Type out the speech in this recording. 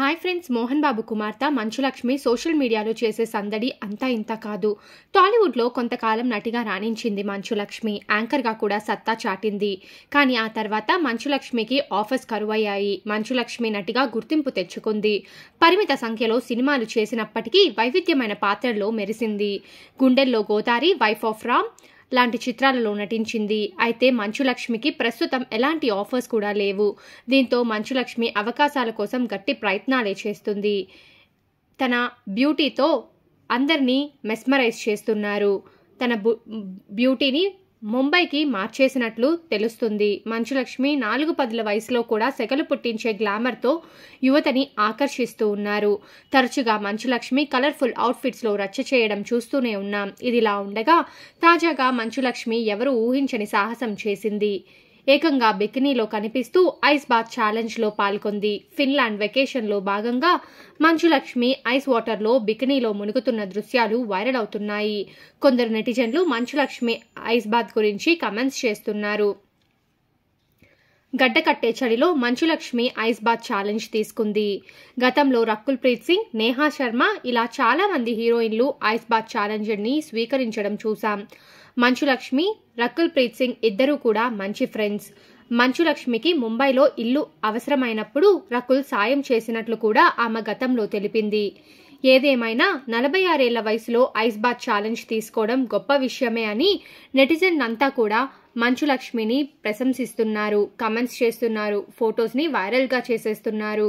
hi friends Mohan బాబు కుమార్తె Manchu Lakshmi social మీడియాలో చేసే సందడి అంతా ఇంత కాదు టాలీవుడ్లో కొంతకాలం నటిగా రాణించింది మంచులక్ష్మి యాంకర్గా కూడా సత్తా చాటింది కానీ ఆ తర్వాత మంచులక్ష్మికి ఆఫర్స్ కరువయ్యాయి మంచులక్ష్మి నటిగా గుర్తింపు తెచ్చుకుంది పరిమిత సంఖ్యలో సినిమాలు చేసినప్పటికీ వైవిధ్యమైన పాత్రల్లో మెరిసింది గుండెల్లో గోదారి వైఫ్ ఆఫ్ రామ్ లాంటి చిత్రాలలో నటించింది అయితే మంచులక్ష్మికి ప్రస్తుతం ఎలాంటి ఆఫర్స్ కూడా లేవు దీంతో మంచులక్ష్మి అవకాశాల కోసం గట్టి ప్రయత్నాలే చేస్తుంది తన బ్యూటీతో అందరినీ మెస్మరైజ్ చేస్తున్నారు తన బ్యూటీని ముంబైకి మార్చేసినట్లు తెలుస్తుంది మంచులక్ష్మి నాలుగు పదుల వయసులో కూడా సెగలు పుట్టించే గ్లామర్తో యువతని ఆకర్షిస్తూ ఉన్నారు తరచుగా మంచులక్ష్మి కలర్ఫుల్ అవుట్ఫిట్స్లో రచ్చ చేయడం చూస్తూనే ఉన్నాం ఇదిలా ఉండగా తాజాగా మంచులక్ష్మి ఎవరు ఊహించని సాహసం చేసింది ఏకంగా బికినీలో కనిపిస్తూ ఐస్ బాత్ లో పాల్గొంది ఫిన్లాండ్ వెకేషన్లో భాగంగా మంచులక్ష్మి ఐస్ వాటర్లో బికినీలో మునుగుతున్న దృశ్యాలు వైరల్ అవుతున్నాయి కొందరు నెటిజన్లు మంచులక్ష్మి ఐస్ బాత్ గురించి కమెంట్స్ చేస్తున్నారు గడ్డకట్టే చడిలో మంచులక్ష్మి ఐస్ బాత్ ఛాలెంజ్ తీసుకుంది గతంలో రకుల్ ప్రీత్ సింగ్ నేహా శర్మ ఇలా చాలామంది హీరోయిన్లు ఐస్ బాత్ ఛాలెంజ్ని స్వీకరించడం చూశాం మంచులక్ష్మి రకుల్ ప్రీత్ సింగ్ ఇద్దరూ కూడా మంచి ఫ్రెండ్స్ మంచులక్ష్మికి ముంబైలో ఇల్లు అవసరమైనప్పుడు రకుల్ సాయం చేసినట్లు కూడా ఆమె గతంలో తెలిపింది ఏదేమైనా నలభై ఆరేళ్ల వయసులో ఐస్ బాత్ ఛాలెంజ్ తీసుకోవడం గొప్ప విషయమే అని నెటిజన్ అంతా కూడా మంచులక్ష్మిని ప్రశంసిస్తున్నారు కమెంట్స్ చేస్తున్నారు ఫొటోస్ని వైరల్గా చేసేస్తున్నారు